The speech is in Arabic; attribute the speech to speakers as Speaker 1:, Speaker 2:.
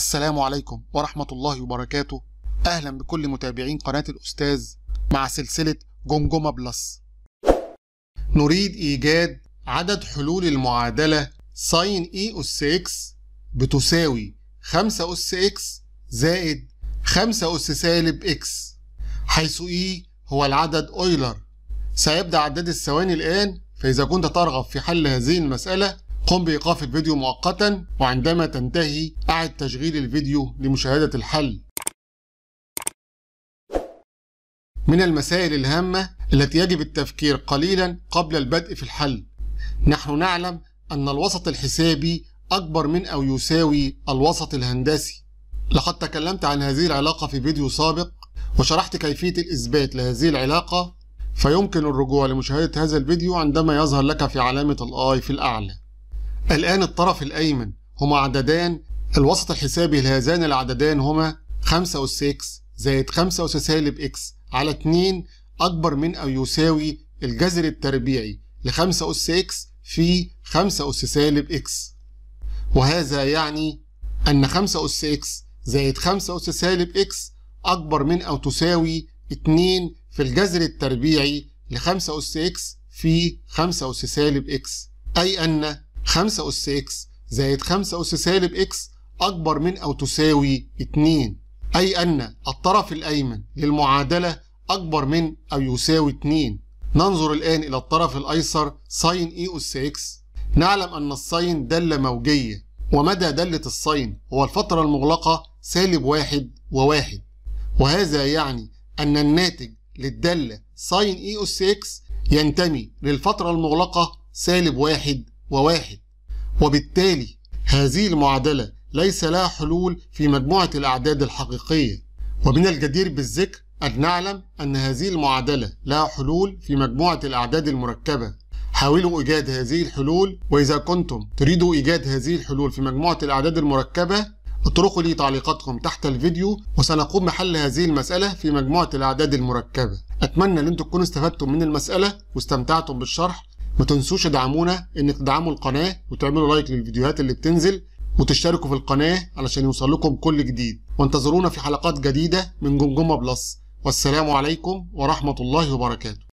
Speaker 1: السلام عليكم ورحمة الله وبركاته أهلا بكل متابعين قناة الأستاذ مع سلسلة جمجمة بلس نريد إيجاد عدد حلول المعادلة ساين إي e أس إكس بتساوي 5 أس إكس زائد 5 أس سالب إكس حيث إي e هو العدد أويلر سيبدأ عداد الثواني الآن فإذا كنت ترغب في حل هذه المسألة قم بإيقاف الفيديو مؤقتا وعندما تنتهي أعد تشغيل الفيديو لمشاهدة الحل من المسائل الهامة التي يجب التفكير قليلا قبل البدء في الحل نحن نعلم أن الوسط الحسابي أكبر من أو يساوي الوسط الهندسي لقد تكلمت عن هذه العلاقة في فيديو سابق وشرحت كيفية الإثبات لهذه العلاقة فيمكن الرجوع لمشاهدة هذا الفيديو عندما يظهر لك في علامة الآي في الأعلى الآن الطرف الأيمن هما عددان الوسط الحسابي لهذان العددان هما 5 أس إكس زائد 5 أس سالب إكس على 2 أكبر من أو يساوي الجذر التربيعي ل 5 أس إكس في 5 أس سالب إكس وهذا يعني أن 5 أس إكس زائد 5 أس سالب إكس أكبر من أو تساوي 2 في الجذر التربيعي ل 5 أس إكس في 5 أس سالب إكس أي أن 5 أس إكس زائد 5 أس سالب إكس أكبر من أو تساوي 2 أي أن الطرف الأيمن للمعادلة أكبر من أو يساوي 2 ننظر الآن إلى الطرف الأيسر ساين إي أس إكس نعلم أن الصين دالة موجية ومدى دالة الصين هو الفترة المغلقة سالب واحد وواحد وهذا يعني أن الناتج للدالة ساين إي أس إكس ينتمي للفترة المغلقة سالب واحد وواحد وبالتالي هذه المعادلة ليس لها حلول في مجموعة الأعداد الحقيقية ومن الجدير بالذكر أن نعلم أن هذه المعادلة لها حلول في مجموعة الأعداد المركبة حاولوا إيجاد هذه الحلول وإذا كنتم تريدوا إيجاد هذه الحلول في مجموعة الأعداد المركبة اتركوا لي تعليقاتكم تحت الفيديو وسنقوم بحل هذه المسألة في مجموعة الأعداد المركبة أتمنى أن تكونوا استفدتم من المسألة واستمتعتم بالشرح ما تنسوش تدعمونا ان تدعموا القناه وتعملوا لايك للفيديوهات اللي بتنزل وتشتركوا في القناه علشان يوصل لكم كل جديد وانتظرونا في حلقات جديده من جمجمه بلس والسلام عليكم ورحمه الله وبركاته